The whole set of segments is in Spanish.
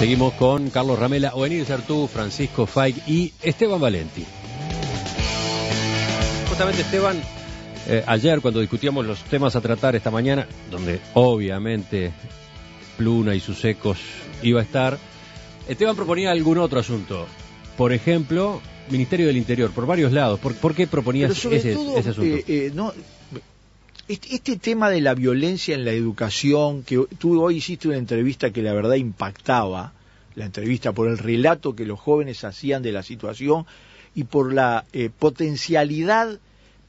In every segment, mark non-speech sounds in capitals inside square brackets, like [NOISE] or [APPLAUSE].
Seguimos con Carlos Ramela, Oenir Sartú, Francisco Faig y Esteban Valenti. Justamente Esteban, eh, ayer cuando discutíamos los temas a tratar esta mañana, donde obviamente Pluna y sus ecos iba a estar, Esteban proponía algún otro asunto. Por ejemplo, Ministerio del Interior, por varios lados. ¿Por, qué proponías ese, asunto? Eh, eh no, este, este, tema de la violencia en la educación, que tú hoy hiciste una entrevista que la verdad impactaba, la entrevista, por el relato que los jóvenes hacían de la situación y por la eh, potencialidad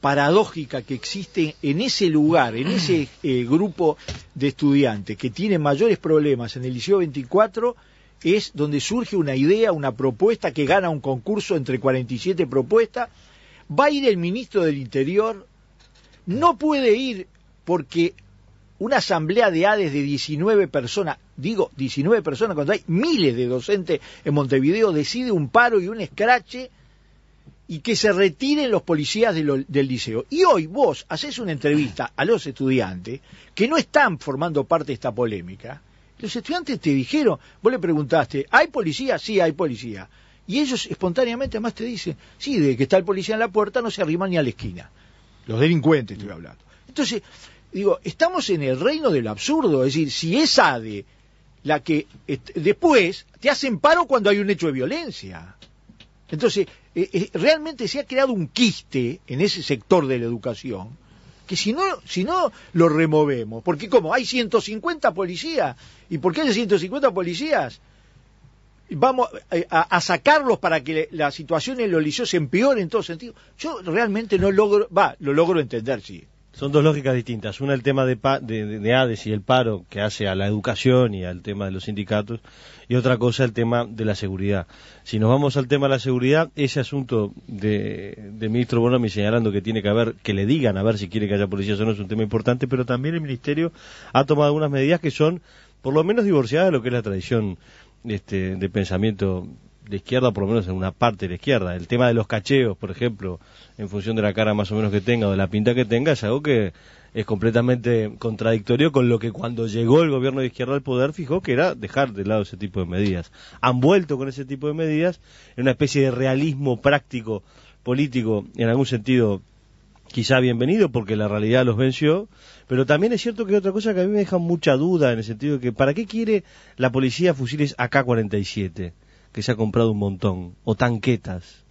paradójica que existe en ese lugar, en ese [CLEARS THROAT] eh, grupo de estudiantes que tiene mayores problemas en el Liceo 24, es donde surge una idea, una propuesta que gana un concurso entre 47 propuestas. Va a ir el ministro del Interior, no puede ir porque una asamblea de ADES de 19 personas, digo 19 personas cuando hay miles de docentes en Montevideo, decide un paro y un escrache y que se retiren los policías del liceo. Y hoy vos haces una entrevista a los estudiantes que no están formando parte de esta polémica. Los estudiantes te dijeron, vos le preguntaste, ¿hay policía? Sí, hay policía. Y ellos espontáneamente además te dicen, sí, de que está el policía en la puerta no se arriman ni a la esquina. Los delincuentes estoy hablando. Entonces, digo, estamos en el reino del absurdo, es decir, si es ADE la que después te hacen paro cuando hay un hecho de violencia. Entonces, eh, eh, realmente se ha creado un quiste en ese sector de la educación que si no, si no lo removemos, porque como hay 150 policías, ¿y por qué hay 150 policías? Vamos eh, a, sacarlos para que la situación en los liceos se empeore en todo sentido. Yo realmente no logro, va, lo logro entender, sí, son dos lógicas distintas. Una, el tema de, de, ADES y el paro que hace a la educación y al tema de los sindicatos. Y otra cosa, el tema de la seguridad. Si nos vamos al tema de la seguridad, ese asunto de, de ministro Bonomi señalando que tiene que haber, que le digan a ver si quiere que haya policía o no, es un tema importante, pero también el ministerio ha tomado algunas medidas que son, por lo menos, divorciadas de lo que es la tradición este, de pensamiento de izquierda, por lo menos en una parte de la izquierda. El tema de los cacheos, por ejemplo, en función de la cara más o menos que tenga o de la pinta que tenga, es algo que es completamente contradictorio con lo que cuando llegó el gobierno de izquierda al poder fijó que era dejar de lado ese tipo de medidas. Han vuelto con ese tipo de medidas en una especie de realismo práctico político, en algún sentido quizá bienvenido porque la realidad los venció, pero también es cierto que otra cosa que a mí me deja mucha duda en el sentido de que ¿para qué quiere la policía fusiles AK-47? que se ha comprado un montón, o tanquetas.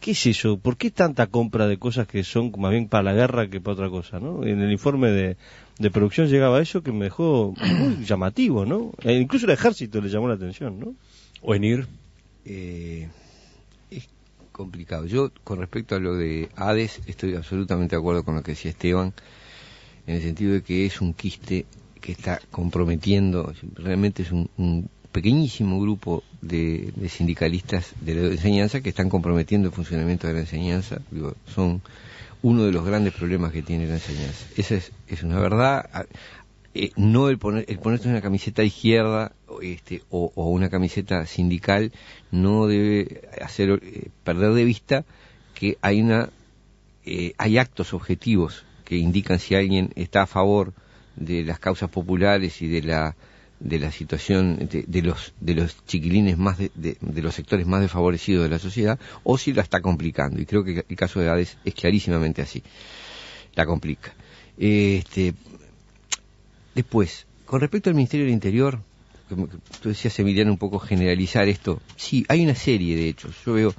¿Qué es eso? ¿Por qué tanta compra de cosas que son más bien para la guerra que para otra cosa? ¿no? En el informe de, producción llegaba eso que me dejó muy [CLEARS THROAT] llamativo, ¿no? E incluso el ejército le llamó la atención, ¿no? O en ir. Eh, es complicado. Yo, con respecto a lo de Hades, estoy absolutamente de acuerdo con lo que decía Esteban, en el sentido de que es un quiste que está comprometiendo, realmente es un pequeñísimo grupo de, sindicalistas de la enseñanza que están comprometiendo el funcionamiento de la enseñanza. Digo, son uno de los grandes problemas que tiene la enseñanza. Esa es, una verdad. Ah, eh, no el, poner, el ponerse una camiseta izquierda este, o, una camiseta sindical no debe hacer eh, perder de vista que hay una eh, hay actos objetivos que indican si alguien está a favor de las causas populares y de la de la situación de, los de los chiquilines más de, los sectores más desfavorecidos de la sociedad o si la está complicando y creo que el caso de Hades es clarísimamente así la complica este después con respecto al Ministerio del Interior tú decías Emiliano un poco generalizar esto sí hay una serie de hechos yo veo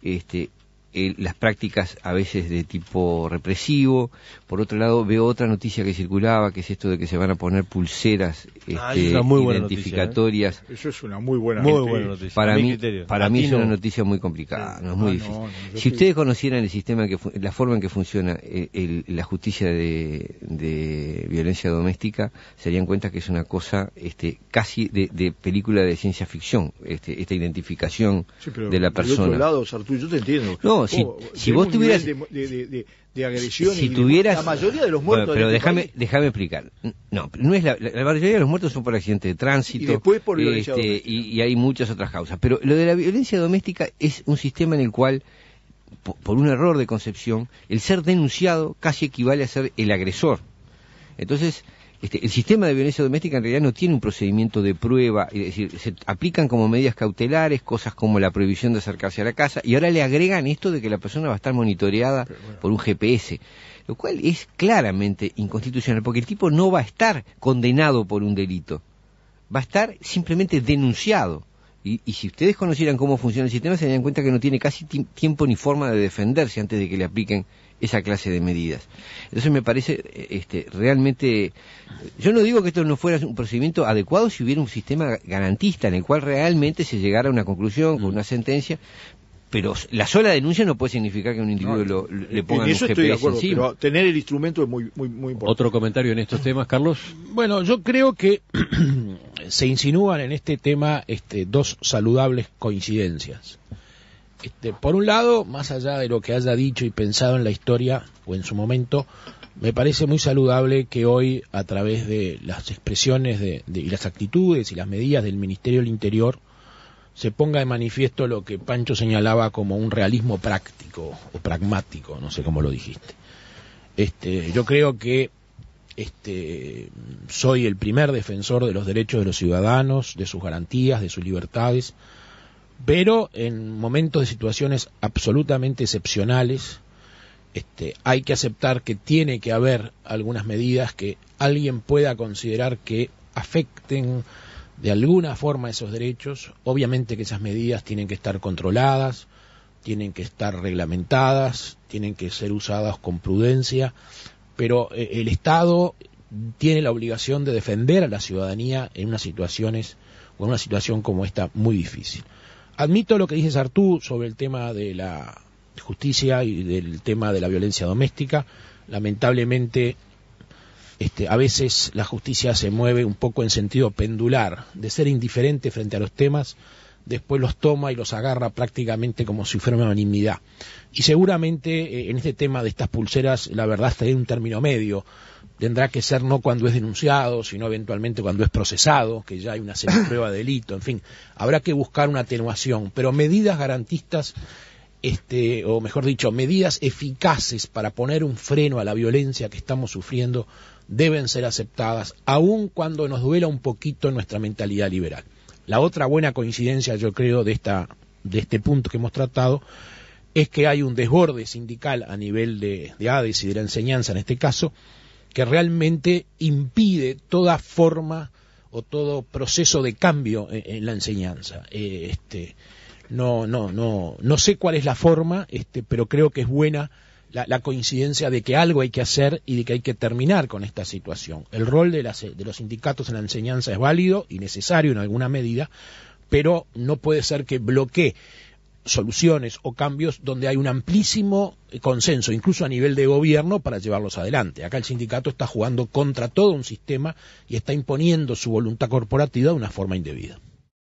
este eh, las prácticas a veces de tipo represivo. Por otro lado, veo otra noticia que circulaba, que es esto de que se van a poner pulseras ah, este, ¿eh? identificatorias. Eso es una muy buena, noticia. Para mí, para mí es una noticia muy complicada, no es muy ah, difícil. si ustedes conocieran el sistema, que la forma en que funciona eh, la justicia de, violencia doméstica, se darían cuenta que es una cosa este, casi de, película de ciencia ficción, este, esta identificación de la persona. otro lado, yo te entiendo. No, si, oh, oh, vos tuvieras. De, de, La mayoría de los muertos. pero este déjame déjame explicar. No, no es la, la, mayoría de los muertos son por accidente de tránsito. Y este, y, hay muchas otras causas. Pero lo de la violencia doméstica es un sistema en el cual, por un error de concepción, el ser denunciado casi equivale a ser el agresor. Entonces este, el sistema de violencia doméstica en realidad no tiene un procedimiento de prueba, es decir, se aplican como medidas cautelares cosas como la prohibición de acercarse a la casa y ahora le agregan esto de que la persona va a estar monitoreada por un GPS, lo cual es claramente inconstitucional porque el tipo no va a estar condenado por un delito, va a estar simplemente denunciado. Y, si ustedes conocieran cómo funciona el sistema, se darían cuenta que no tiene casi tiempo ni forma de defenderse antes de que le apliquen esa clase de medidas. Entonces me parece eh, este, realmente... Yo no digo que esto no fuera un procedimiento adecuado si hubiera un sistema garantista en el cual realmente se llegara a una conclusión, con mm. una sentencia, pero la sola denuncia no puede significar que un individuo no, lo, le ponga en eso un GPS estoy de acuerdo, Pero tener el instrumento es muy, muy, muy importante. ¿Otro comentario en estos temas, Carlos? Bueno, yo creo que se insinúan en este tema este, dos saludables coincidencias. Este, por un lado, más allá de lo que haya dicho y pensado en la historia o en su momento, me parece muy saludable que hoy, a través de las expresiones de, y las actitudes y las medidas del Ministerio del Interior, se ponga de manifiesto lo que Pancho señalaba como un realismo práctico o pragmático, no sé cómo lo dijiste. Este, yo creo que este, soy el primer defensor de los derechos de los ciudadanos, de sus garantías, de sus libertades, pero en momentos de situaciones absolutamente excepcionales este, hay que aceptar que tiene que haber algunas medidas que alguien pueda considerar que afecten de alguna forma esos derechos. Obviamente que esas medidas tienen que estar controladas, tienen que estar reglamentadas, tienen que ser usadas con prudencia, pero eh, el Estado tiene la obligación de defender a la ciudadanía en unas situaciones o en una situación como esta muy difícil. Admito lo que dices Artú sobre el tema de la justicia y del tema de la violencia doméstica. Lamentablemente, este, a veces la justicia se mueve un poco en sentido pendular, de ser indiferente frente a los temas después los toma y los agarra prácticamente como si fuera una unanimidad. Y seguramente eh, en este tema de estas pulseras la verdad está en un término medio. Tendrá que ser no cuando es denunciado, sino eventualmente cuando es procesado, que ya hay una de prueba de delito, en fin. Habrá que buscar una atenuación, pero medidas garantistas este, o mejor dicho, medidas eficaces para poner un freno a la violencia que estamos sufriendo deben ser aceptadas, aun cuando nos duela un poquito nuestra mentalidad liberal. La otra buena coincidencia, yo creo, de, esta, de este punto que hemos tratado es que hay un desborde sindical a nivel de, de ADES y de la enseñanza en este caso, que realmente impide toda forma o todo proceso de cambio en, la enseñanza. Eh, este, no, no, no, no sé cuál es la forma, este, pero creo que es buena la, coincidencia de que algo hay que hacer y de que hay que terminar con esta situación. El rol de, de los sindicatos en la enseñanza es válido y necesario en alguna medida, pero no puede ser que bloquee soluciones o cambios donde hay un amplísimo consenso, incluso a nivel de gobierno, para llevarlos adelante. Acá el sindicato está jugando contra todo un sistema y está imponiendo su voluntad corporativa de una forma indebida.